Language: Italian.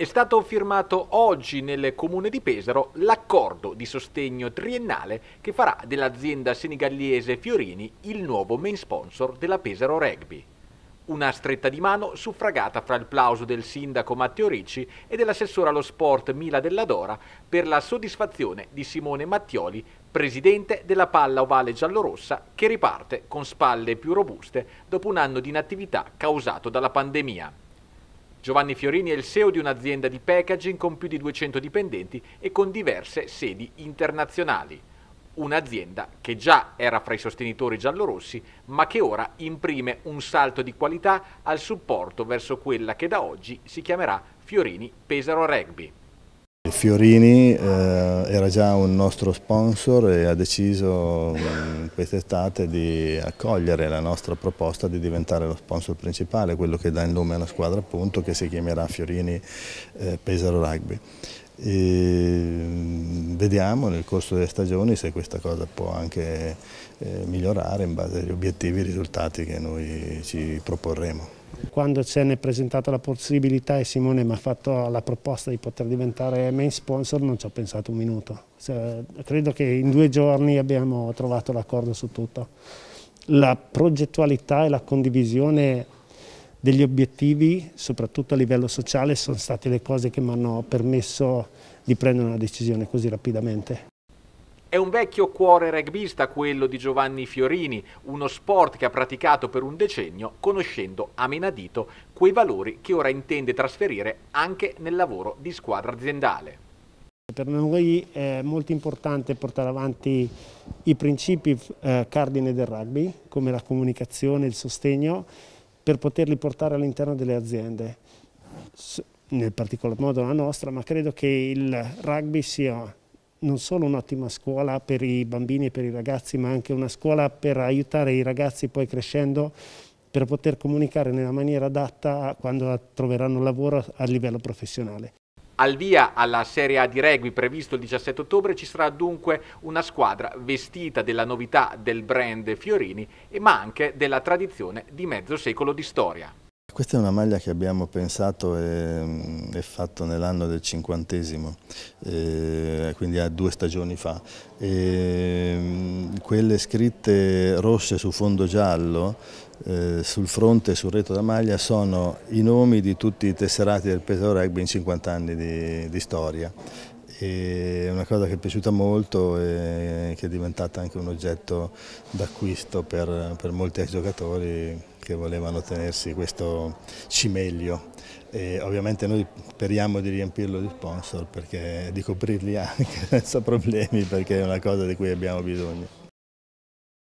È stato firmato oggi nel comune di Pesaro l'accordo di sostegno triennale che farà dell'azienda senegallese Fiorini il nuovo main sponsor della Pesaro Rugby. Una stretta di mano suffragata fra il plauso del sindaco Matteo Ricci e dell'assessore allo sport Mila Della Dora per la soddisfazione di Simone Mattioli, presidente della palla ovale giallorossa che riparte con spalle più robuste dopo un anno di inattività causato dalla pandemia. Giovanni Fiorini è il CEO di un'azienda di packaging con più di 200 dipendenti e con diverse sedi internazionali. Un'azienda che già era fra i sostenitori giallorossi, ma che ora imprime un salto di qualità al supporto verso quella che da oggi si chiamerà Fiorini Pesaro Rugby. Fiorini eh, era già un nostro sponsor e ha deciso mm, quest'estate di accogliere la nostra proposta di diventare lo sponsor principale, quello che dà il nome alla squadra appunto che si chiamerà Fiorini eh, Pesaro Rugby. E mm, vediamo nel corso delle stagioni se questa cosa può anche eh, migliorare in base agli obiettivi e risultati che noi ci proporremo. Quando ce n'è presentata la possibilità e Simone mi ha fatto la proposta di poter diventare main sponsor non ci ho pensato un minuto. Cioè, credo che in due giorni abbiamo trovato l'accordo su tutto. La progettualità e la condivisione degli obiettivi, soprattutto a livello sociale, sono state le cose che mi hanno permesso di prendere una decisione così rapidamente. È un vecchio cuore rugbista quello di Giovanni Fiorini, uno sport che ha praticato per un decennio conoscendo a menadito quei valori che ora intende trasferire anche nel lavoro di squadra aziendale. Per noi è molto importante portare avanti i principi eh, cardine del rugby, come la comunicazione, il sostegno, per poterli portare all'interno delle aziende, nel particolar modo la nostra, ma credo che il rugby sia non solo un'ottima scuola per i bambini e per i ragazzi, ma anche una scuola per aiutare i ragazzi poi crescendo per poter comunicare nella maniera adatta quando troveranno lavoro a livello professionale. Al via alla Serie A di rugby previsto il 17 ottobre ci sarà dunque una squadra vestita della novità del brand Fiorini ma anche della tradizione di mezzo secolo di storia. Questa è una maglia che abbiamo pensato e, mm, e fatto nell'anno del cinquantesimo, e eh, eh, quindi a due stagioni fa. E, ehm, quelle scritte rosse su fondo giallo eh, sul fronte e sul retro da maglia sono i nomi di tutti i tesserati del Pesaro Rugby in 50 anni di, di storia è una cosa che è piaciuta molto e che è diventata anche un oggetto d'acquisto per, per, molti giocatori che volevano tenersi questo cimelio. E ovviamente noi speriamo di riempirlo di sponsor, perché, di coprirli anche senza problemi perché è una cosa di cui abbiamo bisogno.